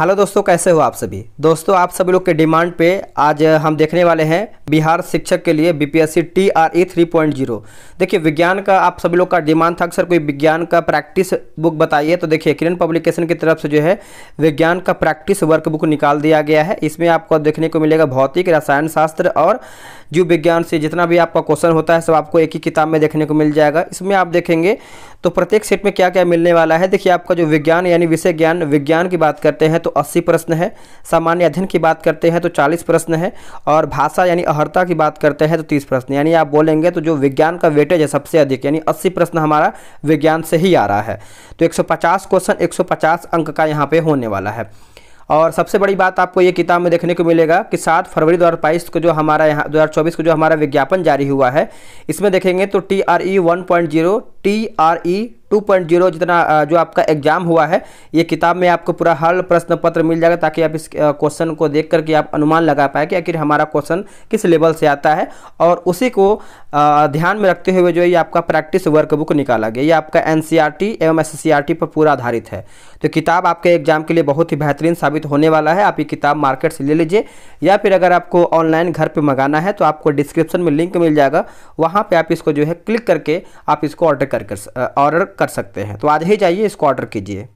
hello दोस्तों कैसे हो आप सभी दोस्तों आप सभी लोग के डिमांड पे आज हम देखने वाले हैं बिहार शिक्षक के लिए बीपीएससी टीआरई 3.0 देखिए विज्ञान का आप सभी लोग का डिमांड था अक्सर कोई विज्ञान का प्रैक्टिस बुक बताइए तो देखिए किरण पब्लिकेशन की तरफ से जो है विज्ञान का प्रैक्टिस वर्क बुक निकाल दिया गया है इसमें आपको देखने को मिलेगा भौतिक रसायन शास्त्र और जीव विज्ञान से जितना भी आपका क्वेश्चन होता है सब आपको एक ही किताब में देखने को मिल जाएगा इसमें आप देखेंगे तो प्रत्येक सेट में क्या क्या मिलने वाला है देखिए आपका जो विज्ञान यानी विषय ज्ञान विज्ञान की बात करते हैं तो तो 80 प्रश्न है सामान्य अध्ययन की बात करते हैं तो 40 प्रश्न है और भाषा यानी अहर्ता की बात करते हैं तो 30 प्रश्न यानी आप बोलेंगे तो जो विज्ञान का वेटेज है सबसे अधिक यानी 80 प्रश्न हमारा विज्ञान से ही आ रहा है तो 150 क्वेश्चन 150 अंक का यहाँ पे होने वाला है और सबसे बड़ी बात आपको ये किताब में देखने को मिलेगा कि सात फरवरी दो को जो हमारा यहाँ दो को जो हमारा विज्ञापन जारी हुआ है इसमें देखेंगे तो T R E one T R E two point zero जितना जो आपका एग्जाम हुआ है ये किताब में आपको पूरा हल प्रश्न पत्र मिल जाएगा ताकि आप इस क्वेश्चन को देख करके आप अनुमान लगा पाए कि आखिर हमारा क्वेश्चन किस लेवल से आता है और उसी को ध्यान में रखते हुए जो है ये आपका प्रैक्टिस वर्कबुक निकाला गया ये आपका एन एवं एस पर पूरा आधारित है तो किताब आपके एग्जाम के लिए बहुत ही बेहतरीन साबित होने वाला है आप ये किताब मार्केट से ले लीजिए या फिर अगर आपको ऑनलाइन घर पर मंगाना है तो आपको डिस्क्रिप्शन में लिंक मिल जाएगा वहाँ पर आप इसको जो है क्लिक करके आप इसको ऑर्डर कर कर ऑर्डर कर सकते हैं तो आज ही जाइए इसको ऑर्डर कीजिए